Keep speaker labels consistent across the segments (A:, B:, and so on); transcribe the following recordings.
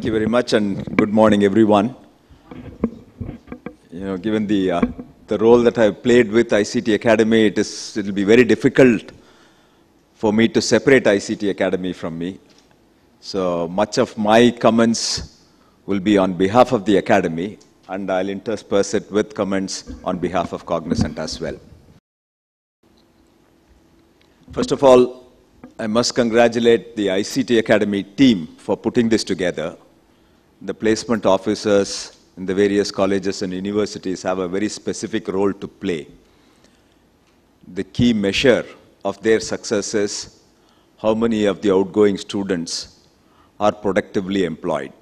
A: Thank you very much, and good morning, everyone. You know, given the uh, the role that I've played with ICT Academy, it is it'll be very difficult for me to separate ICT Academy from me. So much of my comments will be on behalf of the Academy, and I'll intersperse it with comments on behalf of Cognizant as well. First of all, I must congratulate the ICT Academy team for putting this together the placement officers in the various colleges and universities have a very specific role to play. The key measure of their success is how many of the outgoing students are productively employed.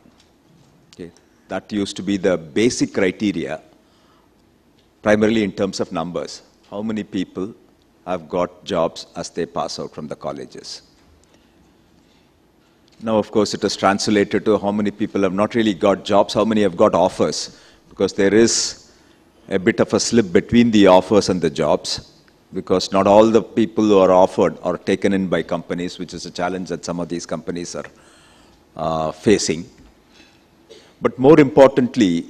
A: Okay. That used to be the basic criteria, primarily in terms of numbers. How many people have got jobs as they pass out from the colleges? Now, of course, it is translated to how many people have not really got jobs, how many have got offers, because there is a bit of a slip between the offers and the jobs, because not all the people who are offered are taken in by companies, which is a challenge that some of these companies are uh, facing. But more importantly,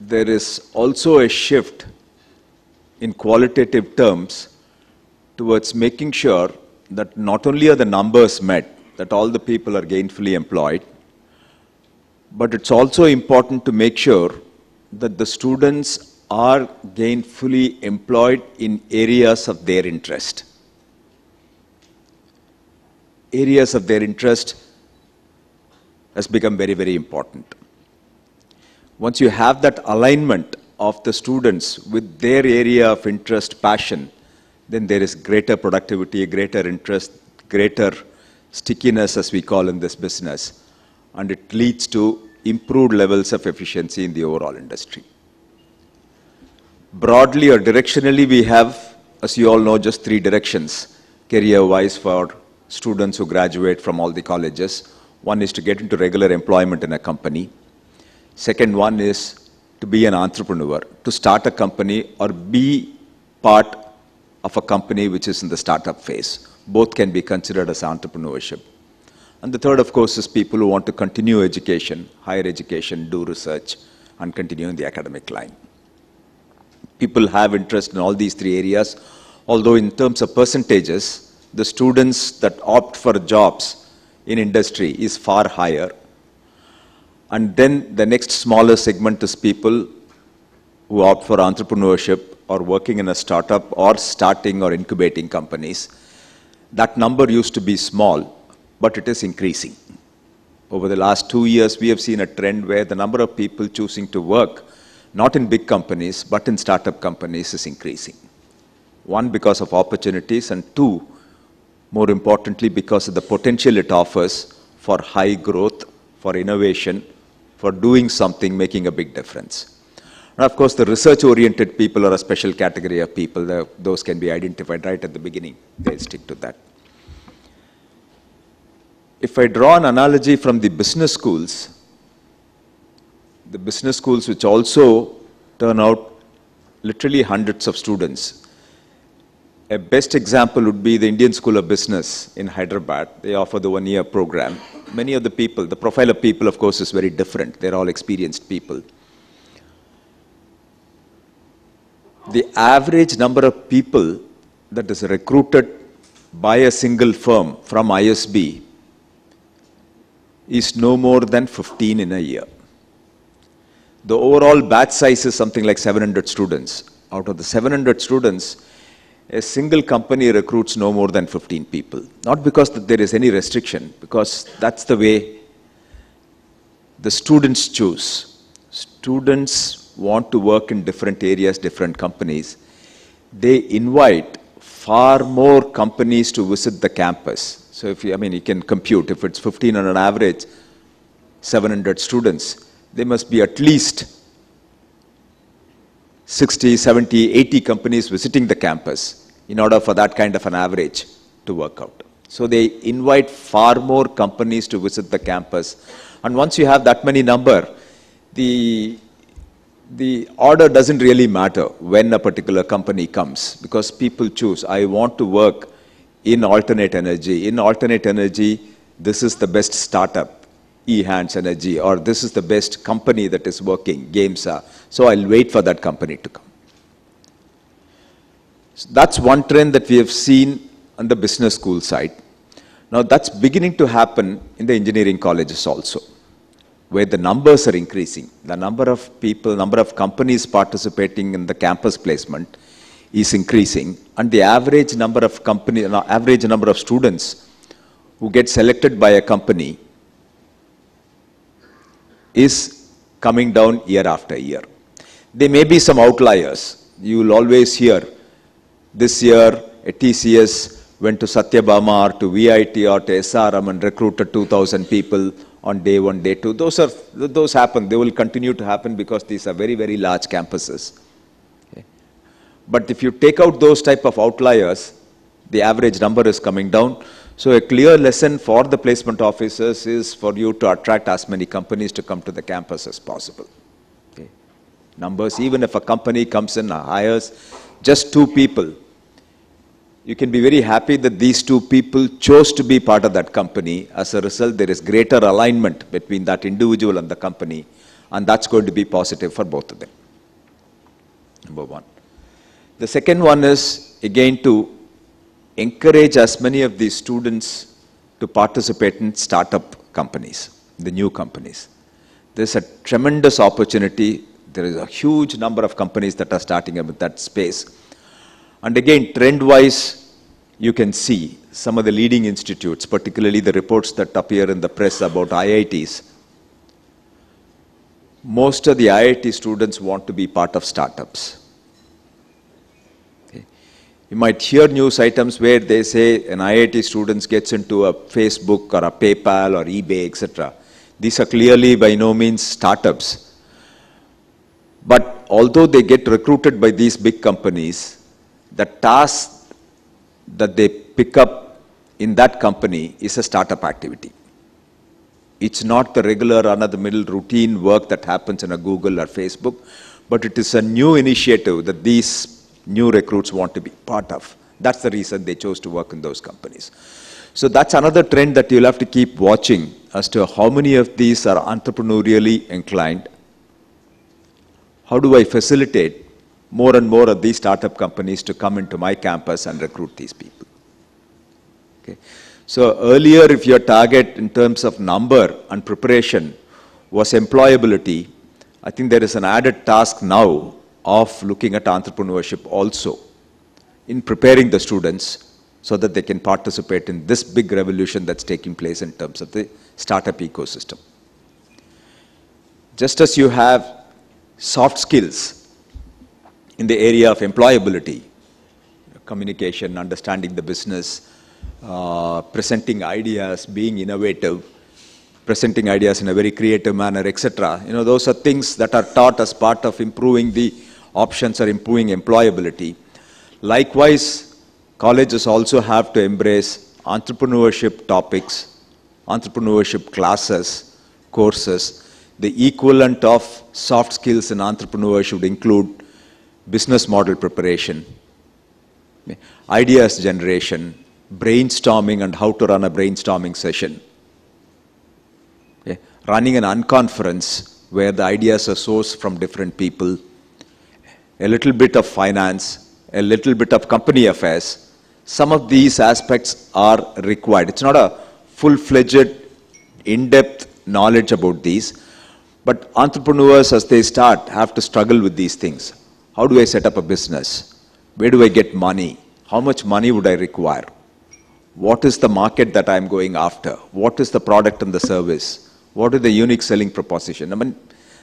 A: there is also a shift in qualitative terms towards making sure that not only are the numbers met, that all the people are gainfully employed. But it's also important to make sure that the students are gainfully employed in areas of their interest. Areas of their interest has become very, very important. Once you have that alignment of the students with their area of interest, passion, then there is greater productivity, greater interest, greater stickiness, as we call in this business, and it leads to improved levels of efficiency in the overall industry. Broadly or directionally, we have, as you all know, just three directions career-wise for students who graduate from all the colleges. One is to get into regular employment in a company. Second one is to be an entrepreneur, to start a company or be part of a company which is in the startup phase both can be considered as entrepreneurship. And the third, of course, is people who want to continue education, higher education, do research, and continue in the academic line. People have interest in all these three areas, although in terms of percentages, the students that opt for jobs in industry is far higher. And then the next smaller segment is people who opt for entrepreneurship or working in a startup or starting or incubating companies. That number used to be small, but it is increasing. Over the last two years, we have seen a trend where the number of people choosing to work, not in big companies, but in startup companies is increasing. One, because of opportunities, and two, more importantly, because of the potential it offers for high growth, for innovation, for doing something, making a big difference. And of course, the research-oriented people are a special category of people. The, those can be identified right at the beginning. They'll stick to that. If I draw an analogy from the business schools, the business schools which also turn out literally hundreds of students. A best example would be the Indian School of Business in Hyderabad. They offer the one-year program. Many of the people, the profile of people, of course, is very different. They're all experienced people. the average number of people that is recruited by a single firm from ISB is no more than 15 in a year. The overall batch size is something like 700 students. Out of the 700 students, a single company recruits no more than 15 people. Not because there is any restriction, because that's the way the students choose. Students want to work in different areas, different companies, they invite far more companies to visit the campus. So if you, I mean, you can compute, if it's 15 on an average, 700 students, there must be at least 60, 70, 80 companies visiting the campus in order for that kind of an average to work out. So they invite far more companies to visit the campus. And once you have that many number, the the order doesn't really matter when a particular company comes because people choose, I want to work in alternate energy. In alternate energy, this is the best startup, eHands Energy, or this is the best company that is working, GameSA. So I'll wait for that company to come. So that's one trend that we have seen on the business school side. Now that's beginning to happen in the engineering colleges also where the numbers are increasing. The number of people, number of companies participating in the campus placement is increasing, and the average number of company, uh, average number of students who get selected by a company is coming down year after year. There may be some outliers. You will always hear this year a TCS went to Satyabama or to VIT or to SRM and recruited 2,000 people on day one, day two. Those, are, those happen. They will continue to happen because these are very, very large campuses. Okay. But if you take out those type of outliers, the average number is coming down. So a clear lesson for the placement officers is for you to attract as many companies to come to the campus as possible. Okay. Numbers, even if a company comes in and hires just two people, you can be very happy that these two people chose to be part of that company. As a result, there is greater alignment between that individual and the company, and that's going to be positive for both of them. Number one. The second one is, again, to encourage as many of these students to participate in startup companies, the new companies. There's a tremendous opportunity. There is a huge number of companies that are starting up in that space and again, trend-wise, you can see some of the leading institutes, particularly the reports that appear in the press about IITs. Most of the IIT students want to be part of startups. Okay. You might hear news items where they say an IIT student gets into a Facebook or a PayPal or eBay, etc. These are clearly by no means startups. But although they get recruited by these big companies, the task that they pick up in that company is a startup activity. It's not the regular, another middle routine work that happens in a Google or Facebook, but it is a new initiative that these new recruits want to be part of. That's the reason they chose to work in those companies. So that's another trend that you'll have to keep watching as to how many of these are entrepreneurially inclined. How do I facilitate more and more of these startup companies to come into my campus and recruit these people. Okay. So earlier, if your target in terms of number and preparation was employability, I think there is an added task now of looking at entrepreneurship also in preparing the students so that they can participate in this big revolution that's taking place in terms of the startup ecosystem. Just as you have soft skills in the area of employability, communication, understanding the business, uh, presenting ideas, being innovative, presenting ideas in a very creative manner, etc. You know, those are things that are taught as part of improving the options or improving employability. Likewise, colleges also have to embrace entrepreneurship topics, entrepreneurship classes, courses. The equivalent of soft skills in entrepreneurship should include business model preparation, ideas generation, brainstorming and how to run a brainstorming session, running an unconference where the ideas are sourced from different people, a little bit of finance, a little bit of company affairs. Some of these aspects are required. It's not a full-fledged, in-depth knowledge about these, but entrepreneurs as they start have to struggle with these things. How do I set up a business? Where do I get money? How much money would I require? What is the market that I'm going after? What is the product and the service? What is the unique selling proposition? I mean,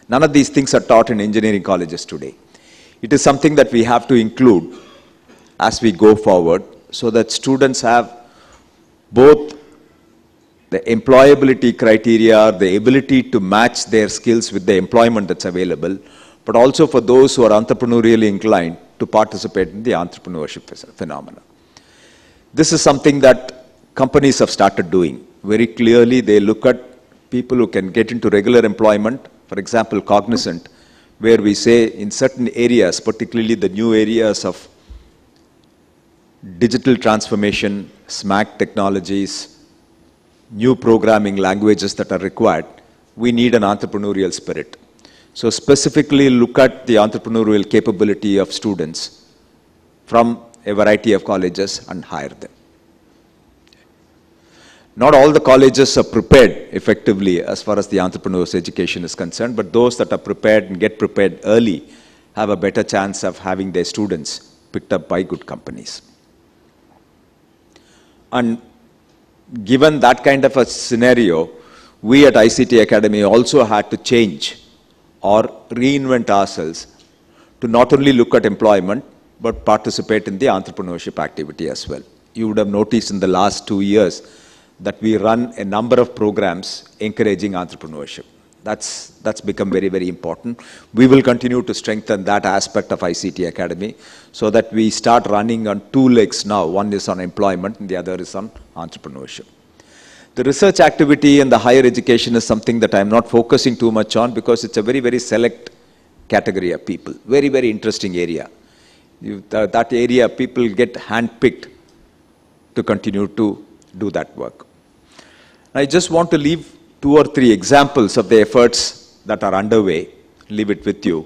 A: none of these things are taught in engineering colleges today. It is something that we have to include as we go forward so that students have both the employability criteria, the ability to match their skills with the employment that's available, but also for those who are entrepreneurially inclined to participate in the entrepreneurship phenomenon. This is something that companies have started doing. Very clearly, they look at people who can get into regular employment, for example, Cognizant, where we say in certain areas, particularly the new areas of digital transformation, SMAC technologies, new programming languages that are required, we need an entrepreneurial spirit. So specifically look at the entrepreneurial capability of students from a variety of colleges and hire them. Not all the colleges are prepared effectively as far as the entrepreneur's education is concerned, but those that are prepared and get prepared early have a better chance of having their students picked up by good companies. And given that kind of a scenario, we at ICT Academy also had to change or reinvent ourselves to not only look at employment, but participate in the entrepreneurship activity as well. You would have noticed in the last two years that we run a number of programs encouraging entrepreneurship. That's, that's become very, very important. We will continue to strengthen that aspect of ICT Academy so that we start running on two legs now. One is on employment and the other is on entrepreneurship. The research activity and the higher education is something that I'm not focusing too much on because it's a very, very select category of people. Very, very interesting area. You, th that area, people get handpicked to continue to do that work. I just want to leave two or three examples of the efforts that are underway, leave it with you.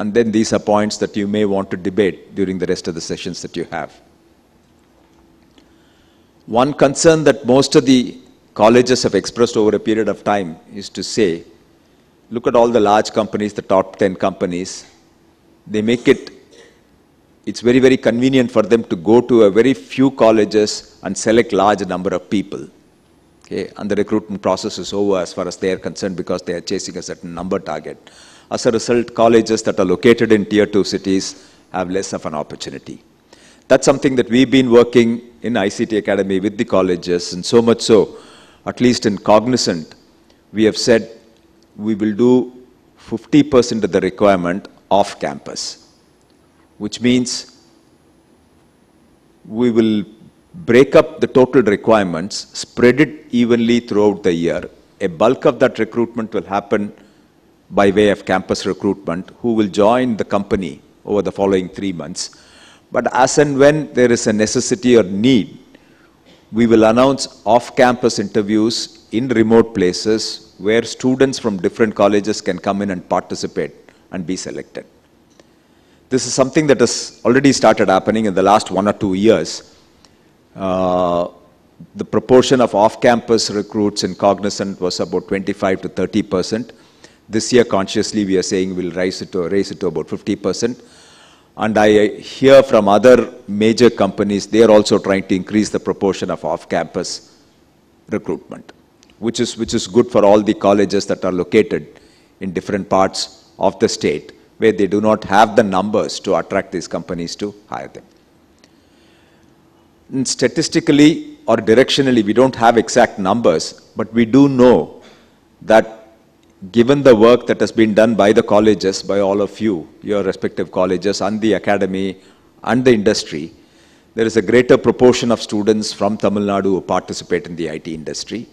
A: And then these are points that you may want to debate during the rest of the sessions that you have. One concern that most of the colleges have expressed over a period of time is to say, look at all the large companies, the top 10 companies. They make it, it's very, very convenient for them to go to a very few colleges and select large number of people. Okay, and the recruitment process is over as far as they are concerned because they are chasing a certain number target. As a result, colleges that are located in tier two cities have less of an opportunity. That's something that we've been working in ICT Academy with the colleges and so much so at least in Cognizant, we have said we will do 50% of the requirement off campus, which means we will break up the total requirements, spread it evenly throughout the year. A bulk of that recruitment will happen by way of campus recruitment, who will join the company over the following three months. But as and when there is a necessity or need, we will announce off-campus interviews in remote places where students from different colleges can come in and participate and be selected. This is something that has already started happening in the last one or two years. Uh, the proportion of off-campus recruits in Cognizant was about 25 to 30 percent. This year, consciously, we are saying we'll it to, raise it to about 50 percent and I hear from other major companies, they are also trying to increase the proportion of off-campus recruitment, which is, which is good for all the colleges that are located in different parts of the state where they do not have the numbers to attract these companies to hire them. And statistically or directionally, we don't have exact numbers, but we do know that given the work that has been done by the colleges, by all of you, your respective colleges and the academy and the industry, there is a greater proportion of students from Tamil Nadu who participate in the IT industry.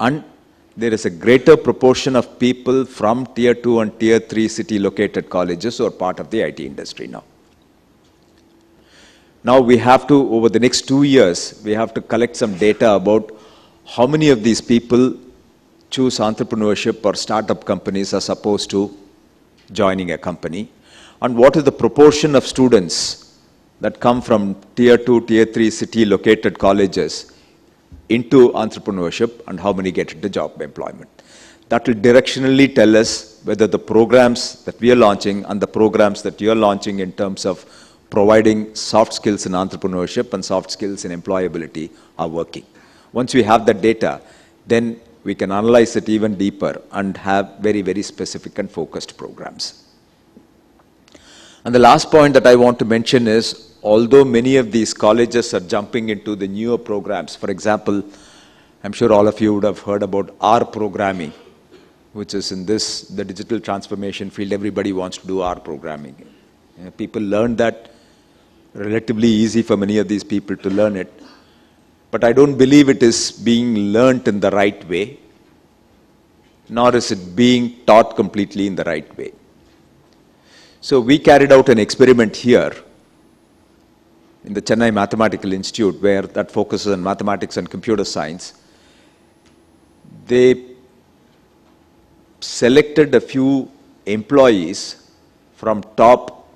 A: And there is a greater proportion of people from tier 2 and tier 3 city located colleges who are part of the IT industry now. Now we have to, over the next two years, we have to collect some data about how many of these people choose entrepreneurship or startup companies as opposed to joining a company? And what is the proportion of students that come from tier 2, tier 3 city located colleges into entrepreneurship and how many get into job employment? That will directionally tell us whether the programs that we are launching and the programs that you are launching in terms of providing soft skills in entrepreneurship and soft skills in employability are working. Once we have that data, then we can analyze it even deeper and have very, very specific and focused programs. And the last point that I want to mention is, although many of these colleges are jumping into the newer programs, for example, I'm sure all of you would have heard about R programming, which is in this, the digital transformation field, everybody wants to do R programming. You know, people learn that relatively easy for many of these people to learn it but I don't believe it is being learnt in the right way, nor is it being taught completely in the right way. So we carried out an experiment here in the Chennai Mathematical Institute where that focuses on mathematics and computer science. They selected a few employees from top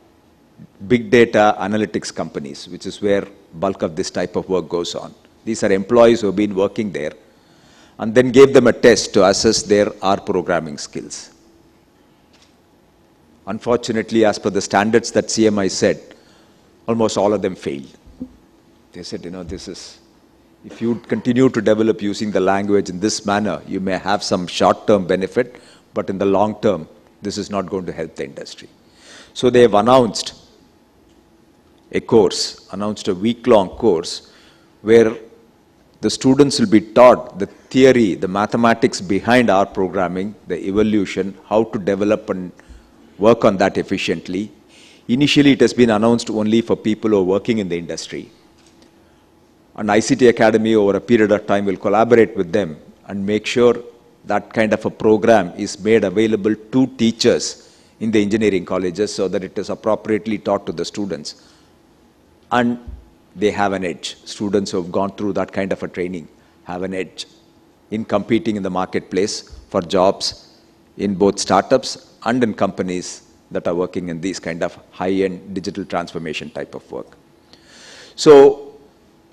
A: big data analytics companies, which is where bulk of this type of work goes on. These are employees who have been working there. And then gave them a test to assess their R programming skills. Unfortunately, as per the standards that CMI said, almost all of them failed. They said, you know, this is, if you continue to develop using the language in this manner, you may have some short-term benefit, but in the long term, this is not going to help the industry. So they have announced a course, announced a week-long course where the students will be taught the theory, the mathematics behind our programming, the evolution, how to develop and work on that efficiently. Initially, it has been announced only for people who are working in the industry. And ICT Academy, over a period of time, will collaborate with them and make sure that kind of a program is made available to teachers in the engineering colleges so that it is appropriately taught to the students. And they have an edge. Students who have gone through that kind of a training have an edge in competing in the marketplace for jobs in both startups and in companies that are working in these kind of high-end digital transformation type of work. So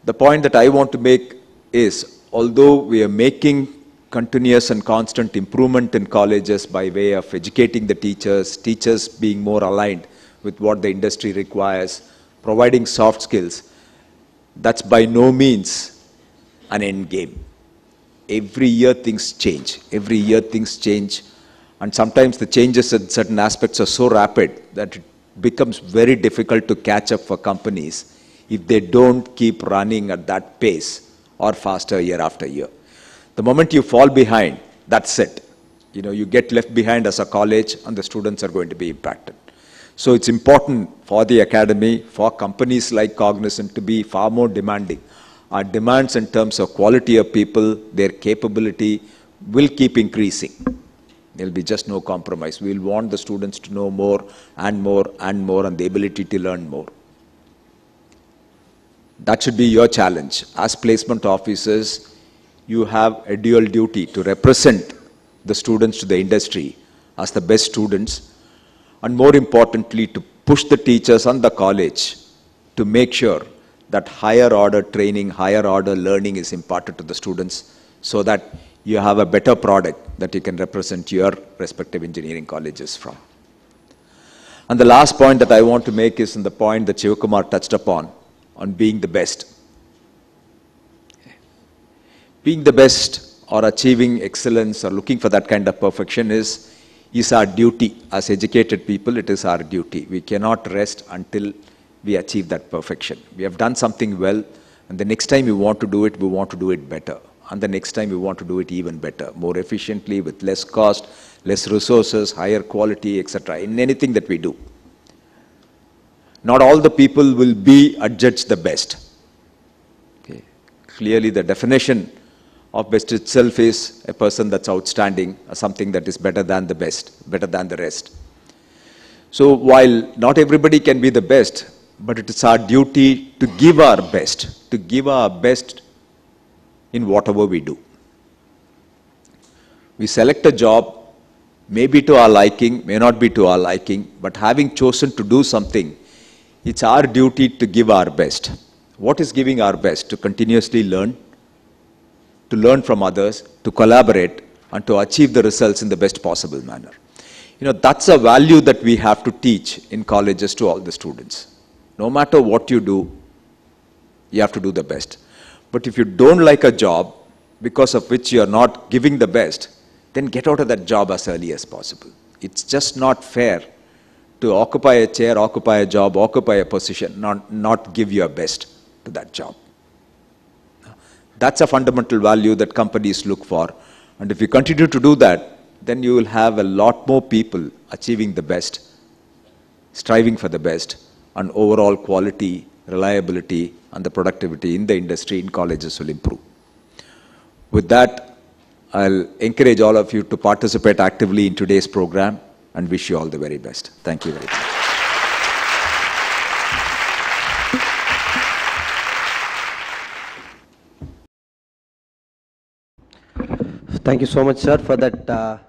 A: the point that I want to make is, although we are making continuous and constant improvement in colleges by way of educating the teachers, teachers being more aligned with what the industry requires, providing soft skills, that's by no means an end game. Every year things change. Every year things change. And sometimes the changes in certain aspects are so rapid that it becomes very difficult to catch up for companies if they don't keep running at that pace or faster year after year. The moment you fall behind, that's it. You know, you get left behind as a college and the students are going to be impacted. So it's important for the academy, for companies like Cognizant to be far more demanding. Our demands in terms of quality of people, their capability will keep increasing. There'll be just no compromise. We'll want the students to know more and more and more and the ability to learn more. That should be your challenge. As placement officers, you have a dual duty to represent the students to the industry as the best students and more importantly, to push the teachers and the college to make sure that higher order training, higher order learning is imparted to the students so that you have a better product that you can represent your respective engineering colleges from. And the last point that I want to make is in the point that Shivakumar touched upon, on being the best. Being the best or achieving excellence or looking for that kind of perfection is is our duty. As educated people, it is our duty. We cannot rest until we achieve that perfection. We have done something well, and the next time we want to do it, we want to do it better. And the next time we want to do it even better, more efficiently, with less cost, less resources, higher quality, etc. In anything that we do. Not all the people will be adjudged the best. Okay. Clearly the definition of best itself is a person that's outstanding, something that is better than the best, better than the rest. So while not everybody can be the best, but it is our duty to give our best, to give our best in whatever we do. We select a job, maybe to our liking, may not be to our liking, but having chosen to do something, it's our duty to give our best. What is giving our best? To continuously learn, to learn from others, to collaborate, and to achieve the results in the best possible manner. You know, that's a value that we have to teach in colleges to all the students. No matter what you do, you have to do the best. But if you don't like a job because of which you are not giving the best, then get out of that job as early as possible. It's just not fair to occupy a chair, occupy a job, occupy a position, not, not give your best to that job. That's a fundamental value that companies look for. And if you continue to do that, then you will have a lot more people achieving the best, striving for the best, and overall quality, reliability, and the productivity in the industry in colleges will improve. With that, I'll encourage all of you to participate actively in today's program and wish you all the very best. Thank you very much. Thank you so much, sir, for that uh,